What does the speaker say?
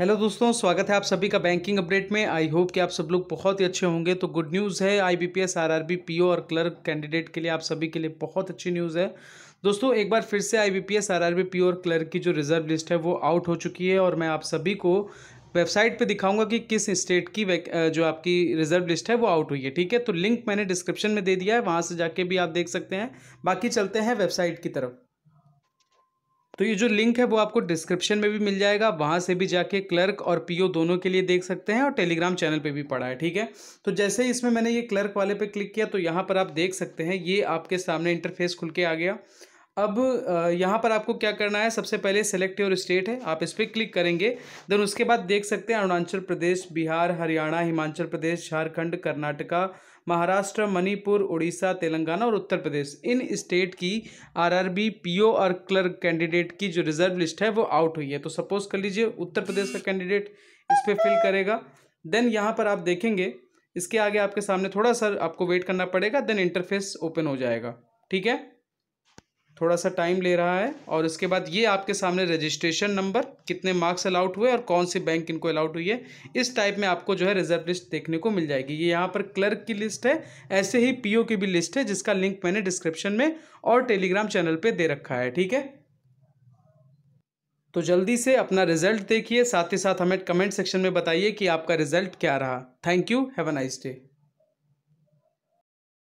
hello दोस्तों स्वागत है आप सभी का बैंकिंग अपडेट में आई होप कि आप सब लोग बहुत ही अच्छे होंगे तो गुड न्यूज़ है आईबीपीएस आरआरबी पीओ और क्लर्क कैंडिडेट के लिए आप सभी के लिए बहुत अच्छी न्यूज़ है दोस्तों एक बार फिर से आईबीपीएस आरआरबी पीओ और क्लर्क की जो रिजर्व लिस्ट है वो आउट हो चुकी है और मैं आप सभी को वेबसाइट पे दिखाऊंगा कि किस स्टेट की जो आपकी रिजर्व लिस्ट है वो आउट हुई है ठीक है तो लिंक मैंने डिस्क्रिप्शन में दे दिया है वहाँ से जाके भी आप देख सकते हैं बाकी चलते हैं वेबसाइट की तरफ तो ये जो लिंक है वो आपको डिस्क्रिप्शन में भी मिल जाएगा वहाँ से भी जाके क्लर्क और पीओ दोनों के लिए देख सकते हैं और टेलीग्राम चैनल पे भी पढ़ा है ठीक है तो जैसे ही इसमें मैंने ये क्लर्क वाले पे क्लिक किया तो यहाँ पर आप देख सकते हैं ये आपके सामने इंटरफेस खुल के आ गया अब यहाँ पर आपको क्या करना है सबसे पहले सेलेक्ट योर स्टेट है आप इस पर क्लिक करेंगे देन उसके बाद देख सकते हैं अरुणाचल प्रदेश बिहार हरियाणा हिमाचल प्रदेश झारखंड कर्नाटका महाराष्ट्र मणिपुर उड़ीसा तेलंगाना और उत्तर प्रदेश इन स्टेट की आरआरबी पीओ और क्लर्क कैंडिडेट की जो रिजर्व लिस्ट है वो आउट हुई है तो सपोज कर लीजिए उत्तर प्रदेश का कैंडिडेट इस पर फिल करेगा देन यहाँ पर आप देखेंगे इसके आगे आपके सामने थोड़ा सा आपको वेट करना पड़ेगा देन इंटरफेस ओपन हो जाएगा ठीक है थोड़ा सा टाइम ले रहा है और इसके बाद ये आपके सामने रजिस्ट्रेशन नंबर कितने मार्क्स अलाउट हुए और कौन सी बैंक इनको अलाउट हुई है इस टाइप में आपको जो है रिजर्व लिस्ट देखने को मिल जाएगी ये यहाँ पर क्लर्क की लिस्ट है ऐसे ही पीओ की भी लिस्ट है जिसका लिंक मैंने डिस्क्रिप्शन में और टेलीग्राम चैनल पर दे रखा है ठीक है तो जल्दी से अपना रिजल्ट देखिए साथ ही साथ हमें कमेंट सेक्शन में बताइए कि आपका रिजल्ट क्या रहा thank you have a nice day